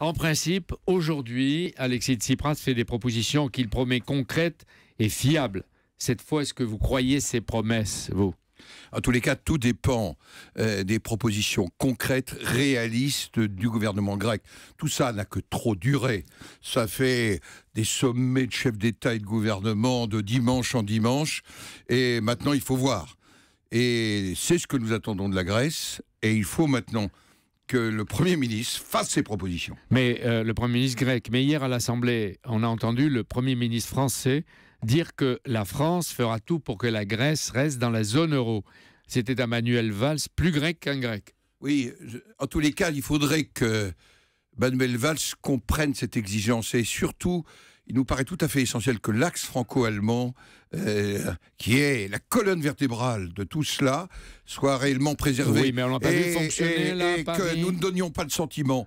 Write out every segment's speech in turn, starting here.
En principe, aujourd'hui, Alexis Tsipras fait des propositions qu'il promet concrètes et fiables. Cette fois, est-ce que vous croyez ces promesses, vous en tous les cas, tout dépend euh, des propositions concrètes, réalistes du gouvernement grec. Tout ça n'a que trop duré. Ça fait des sommets de chefs d'État et de gouvernement de dimanche en dimanche. Et maintenant, il faut voir. Et c'est ce que nous attendons de la Grèce. Et il faut maintenant que le Premier ministre fasse ses propositions. Mais euh, le Premier ministre grec, mais hier à l'Assemblée, on a entendu le Premier ministre français dire que la France fera tout pour que la Grèce reste dans la zone euro. C'était à Manuel Valls plus grec qu'un grec. Oui, en tous les cas, il faudrait que Manuel Valls comprenne cette exigence et surtout il nous paraît tout à fait essentiel que l'axe franco-allemand, euh, qui est la colonne vertébrale de tout cela, soit réellement préservé. mais et, et que nous ne donnions pas le sentiment.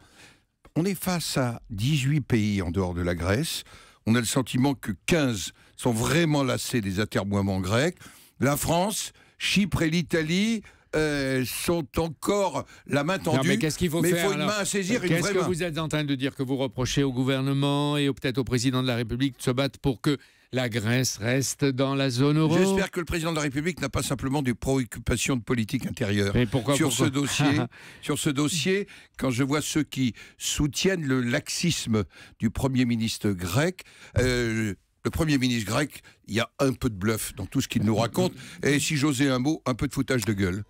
On est face à 18 pays en dehors de la Grèce. On a le sentiment que 15 sont vraiment lassés des atermoiements grecs. La France, Chypre et l'Italie euh, sont encore la main tendue. mais qu'est-ce qu'il faut faire faut une main à saisir, Qu'est-ce que vous êtes en train de dire que vous reprochez au gouvernement et peut-être au président de la République de se battre pour que la Grèce reste dans la zone euro. J'espère que le président de la République n'a pas simplement des préoccupations de politique intérieure. Mais pourquoi, sur ce dossier, sur ce dossier, quand je vois ceux qui soutiennent le laxisme du premier ministre grec, euh, le Premier ministre grec, il y a un peu de bluff dans tout ce qu'il nous raconte. Et si j'osais un mot, un peu de foutage de gueule.